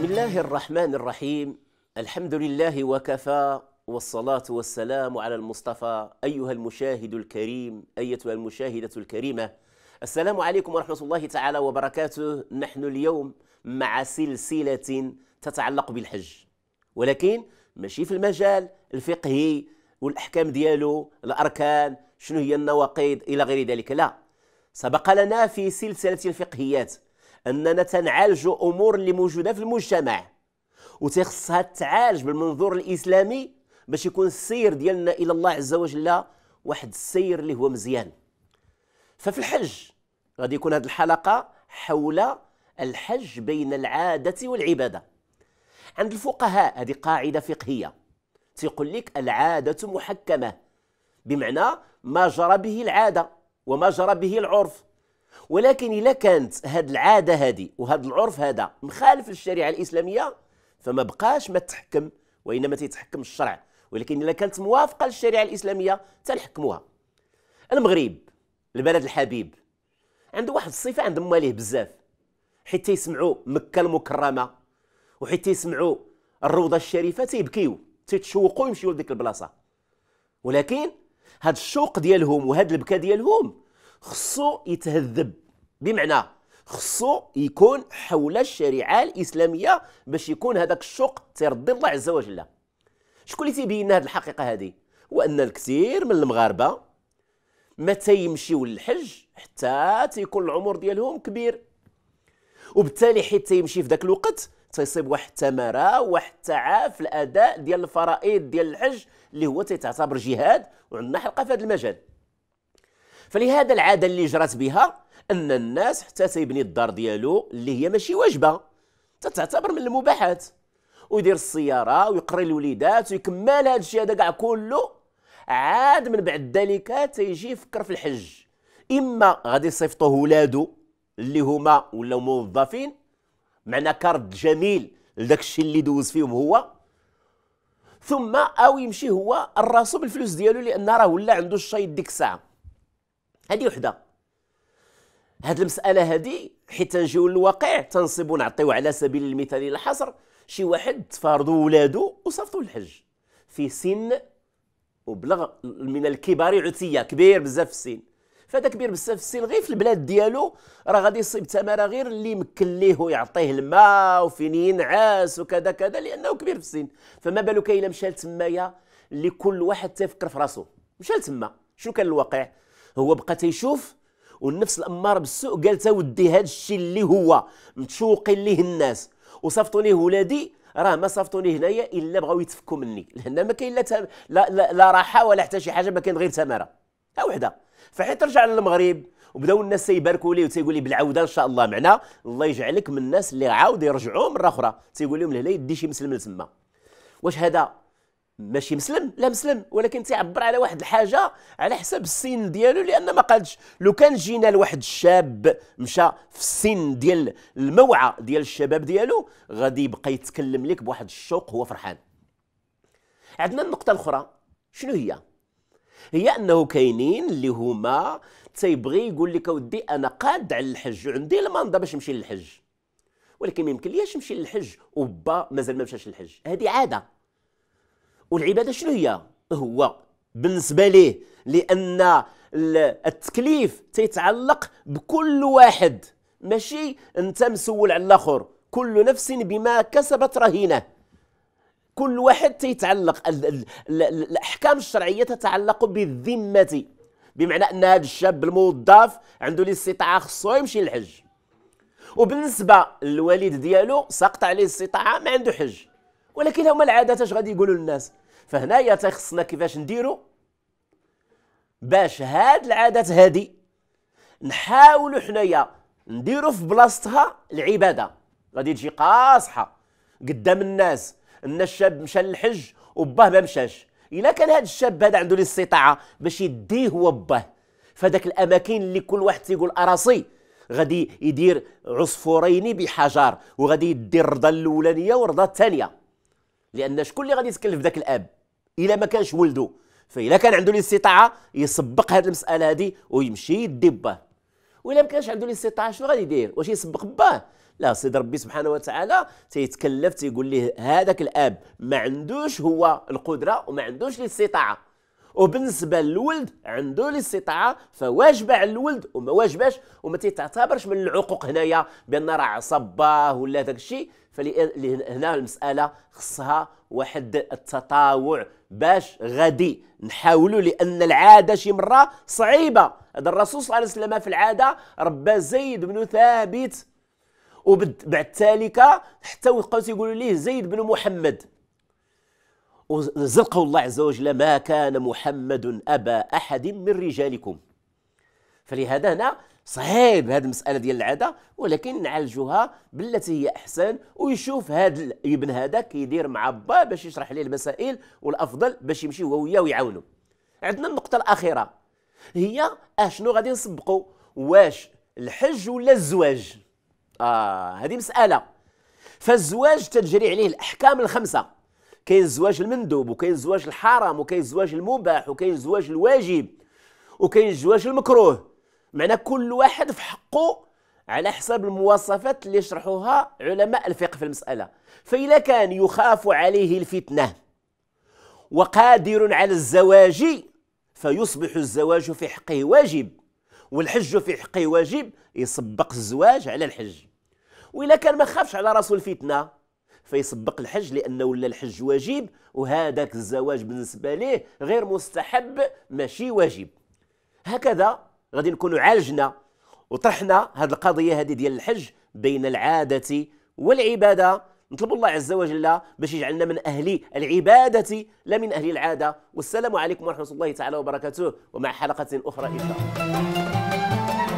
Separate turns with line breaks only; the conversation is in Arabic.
بسم الله الرحمن الرحيم الحمد لله وكفى والصلاة والسلام على المصطفى أيها المشاهد الكريم أيتها المشاهدة الكريمة السلام عليكم ورحمة الله تعالى وبركاته نحن اليوم مع سلسلة تتعلق بالحج ولكن ماشي في المجال الفقهي والأحكام ديالو الأركان شنو هي النواقيد إلى غير ذلك لا سبق لنا في سلسلة الفقهيات اننا تنعالج امور اللي موجوده في المجتمع وتخصها تعالج بالمنظور الاسلامي باش يكون السير ديالنا الى الله عز وجل واحد السير اللي هو مزيان ففي الحج غادي يكون هذه الحلقه حول الحج بين العاده والعباده عند الفقهاء هذه قاعده فقهيه تيقول لك العاده محكمه بمعنى ما جرى به العاده وما جرى به العرف ولكن إذا كانت هاد العادة هذه وهاد العرف هذا مخالف للشريعة الإسلامية فما بقاش ما تحكم وإنما تيتحكم الشرع ولكن إذا كانت موافقة للشريعة الإسلامية تنحكموها المغرب البلد الحبيب عنده واحد الصفة عند مواليه بزاف حيت تيسمعوا مكة المكرمة وحيت تيسمعوا الروضة الشريفة تيبكيو تيتشوقوا يمشيو لديك البلاصة ولكن هاد الشوق ديالهم وهاد البكا ديالهم خصو يتهذب بمعنى خصو يكون حول الشريعه الاسلاميه باش يكون هذاك الشوق تيرضي الله عز وجل شكون اللي تيبين لنا هذه الحقيقه هذه هو ان الكثير من المغاربه ما تيمشيو للحج حتى تيكون العمر ديالهم كبير وبالتالي حيت تيمشي في ذاك الوقت تيصيب واحد التمره واحد التعاف في الاداء ديال الفرائض ديال الحج اللي هو تيتعتبر جهاد وعندنا حلقه في هذا المجال فلهذا العاده اللي جرات بها ان الناس حتى تيبني الدار ديالو اللي هي ماشي واجبه تتعتبر من المباحات ويدير السياره ويقري الوليدات ويكمل هذا الشيء هذا كاع كله عاد من بعد ذلك تيجي يفكر في الحج اما غادي يصيفطوه ولادو اللي هما ولاو موظفين معنا كارد جميل لذاك الشيء اللي دوز فيهم هو ثم او يمشي هو الراسو بالفلوس ديالو لان راه ولا عنده الشيط ديك الساعه هذه وحده هاد المساله هذه حيت تنجيو للواقع تنصيبو نعطيو على سبيل المثال الحصر شي واحد تفارضوا ولادو وصفتوا الحج في سن وبلغ من الكبار عتيه كبير بزاف في السن فهذا كبير بزاف في السن غير في البلاد ديالو راه غادي يصيب تماره غير اللي يمكن ليه ويعطيه الماء وفين ينعس وكذا كذا لانه كبير في السن فما بالك الا مشى لتمايا اللي كل واحد تيفكر في راسو مشى لتما شنو كان الواقع هو بقى تيشوف والنفس الاماره بالسوء قالت ودي هذا الشيء اللي هو متشوقين ليه الناس وصفتوا ليه ولادي راه ما صفتوني هنايا الا بغاو يتفكوا مني لهنا ما كاين لا, تم... لا لا لا راحه ولا حتى شي حاجه ما كاين غير تماره ها وحده فحين ترجع للمغرب وبداو الناس تيباركوا ليه وتيقول لي بالعوده ان شاء الله معنا الله يجعلك من الناس اللي عاود يرجعوا مره اخرى تيقول لهم لهنا يدي شي مسلم لتما واش هذا ماشي مسلم لا مسلم ولكن تيعبر على واحد الحاجه على حسب السن ديالو لان ما قالش لو كان جينا لواحد الشاب مشى في السن ديال الموعى ديال الشباب ديالو غادي يبقى يتكلم لك بواحد الشوق هو فرحان عندنا النقطه الاخرى شنو هي هي انه كاينين اللي هما تيبغي يقول لك اودي انا قاد على الحج وعندي المنضه باش نمشي للحج ولكن ما يمكن ليش نمشي للحج وبا مازال ما مشاش للحج هذه عاده والعباده شنو هي هو بالنسبه ليه لان التكليف تيتعلق بكل واحد ماشي انت مسول على الاخر كل نفس بما كسبت رهينه كل واحد تيتعلق الاحكام الشرعيه تتعلق بالذمه بمعنى ان هذا الشاب الموظف عنده الاستطاعه خصو يمشي للحج وبالنسبه للوالد ديالو سقط عليه الاستطاعه ما عنده حج ولكن هما العاده اش غادي يقولوا للناس فهنايا تيخصنا كيفاش نديرو باش هاد العادات هادي نحاولوا حنايا نديرو في بلاصتها العباده غادي تجي قاصحه قدام الناس ان الشاب مشى للحج وباه ما مشاش الا كان هاد الشاب هذا عنده الاستطاعه باش يديه هو باه فداك الاماكن اللي كل واحد تيقول اراسي غادي يدير عصفورين بحجر وغادي يدير الرضا الاولانيه والرضا الثانيه لان شكون اللي غادي يتكلف ذاك الاب الا ما كانش ولده فالا كان عنده الاستطاعه يسبق هذه المساله هذه ويمشي يدي باه والا ما كانش عنده الاستطاعه شنو غادي يدير واش يسبق باه لا سيد ربي سبحانه وتعالى تيتكلف تيقول ليه هذاك الاب ما عندوش هو القدره وما عندوش الاستطاعه وبالنسبه للولد عنده الاستطاعه فواجبه على الولد وما واجباش وما تعتبرش من العقوق هنايا بان راه عصباه ولا داك الشيء فهنا المساله خصها واحد التطاوع باش غادي نحاولوا لان العاده شي مره صعيبه هذا الرسول صلى الله عليه وسلم في العاده ربى زيد بن ثابت وبعد ذلك حتى وقاو تيقولوا ليه زيد بن محمد ونزل قول الله عز وجل ما كان محمد أبا أحد من رجالكم فلهذا هنا صعيب هذه المسألة ديال العادة ولكن نعالجوها بالتي هي أحسن ويشوف هذا الابن هذا كيدير مع با باش يشرح ليه المسائل والأفضل باش يمشي هو وياه ويعاونو عندنا النقطة الأخيرة هي أشنو أه غادي نسبقوا واش الحج ولا الزواج آه هذه مسألة فالزواج تجري عليه الأحكام الخمسة كاين الزواج المندوب وكاين الزواج الحرام وكاين الزواج المباح وكاين الزواج الواجب وكاين الزواج المكروه معنى كل واحد في حقه على حسب المواصفات اللي شرحوها علماء الفقه في المسألة فإذا كان يخاف عليه الفتنة وقادر على الزواج فيصبح الزواج في حقه واجب والحج في حقه واجب يسبق الزواج على الحج وإذا كان ما خافش على راسه الفتنة فيسبق الحج لانه ولا الحج واجب وهذاك الزواج بالنسبه ليه غير مستحب ماشي واجب هكذا غادي نكونوا عالجنا وطرحنا هذه القضيه هذه ديال الحج بين العاده والعباده نطلب الله عز وجل باش يجعلنا من أهل العبادة لا من أهل العادة والسلام عليكم ورحمة الله تعالى وبركاته ومع حلقة أخرى إن شاء الله